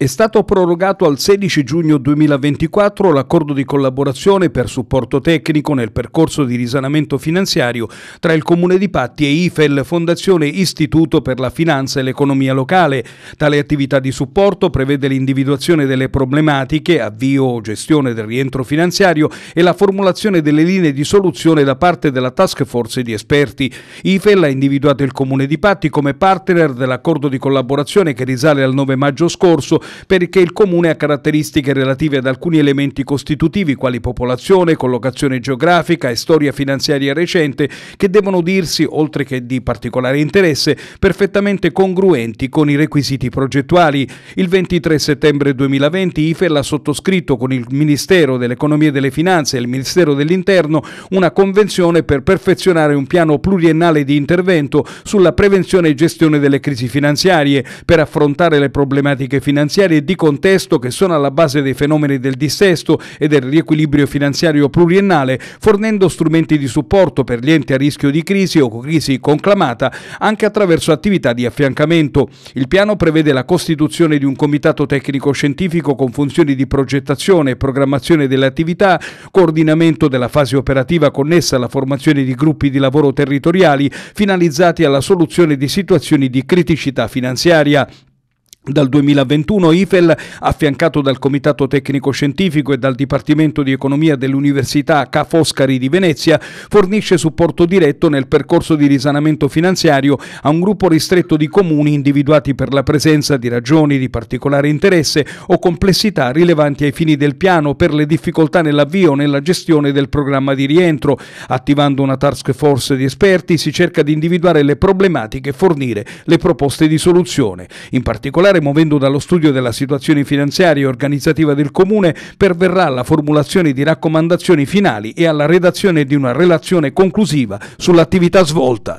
È stato prorogato al 16 giugno 2024 l'accordo di collaborazione per supporto tecnico nel percorso di risanamento finanziario tra il Comune di Patti e IFEL, Fondazione Istituto per la Finanza e l'Economia Locale. Tale attività di supporto prevede l'individuazione delle problematiche, avvio o gestione del rientro finanziario e la formulazione delle linee di soluzione da parte della task force di esperti. IFEL ha individuato il Comune di Patti come partner dell'accordo di collaborazione che risale al 9 maggio scorso perché il comune ha caratteristiche relative ad alcuni elementi costitutivi quali popolazione, collocazione geografica e storia finanziaria recente che devono dirsi, oltre che di particolare interesse, perfettamente congruenti con i requisiti progettuali. Il 23 settembre 2020 IFEL ha sottoscritto con il Ministero dell'Economia e delle Finanze e il Ministero dell'Interno una convenzione per perfezionare un piano pluriennale di intervento sulla prevenzione e gestione delle crisi finanziarie per affrontare le problematiche finanziarie finanziarie di contesto che sono alla base dei fenomeni del dissesto e del riequilibrio finanziario pluriennale, fornendo strumenti di supporto per gli enti a rischio di crisi o crisi conclamata anche attraverso attività di affiancamento. Il piano prevede la costituzione di un comitato tecnico-scientifico con funzioni di progettazione e programmazione delle attività, coordinamento della fase operativa connessa alla formazione di gruppi di lavoro territoriali finalizzati alla soluzione di situazioni di criticità finanziaria. Dal 2021 IFEL, affiancato dal Comitato Tecnico Scientifico e dal Dipartimento di Economia dell'Università Ca' Foscari di Venezia, fornisce supporto diretto nel percorso di risanamento finanziario a un gruppo ristretto di comuni individuati per la presenza di ragioni di particolare interesse o complessità rilevanti ai fini del piano per le difficoltà nell'avvio o nella gestione del programma di rientro. Attivando una task force di esperti si cerca di individuare le problematiche e fornire le proposte di soluzione. In particolare particolare muovendo dallo studio della situazione finanziaria e organizzativa del Comune perverrà alla formulazione di raccomandazioni finali e alla redazione di una relazione conclusiva sull'attività svolta.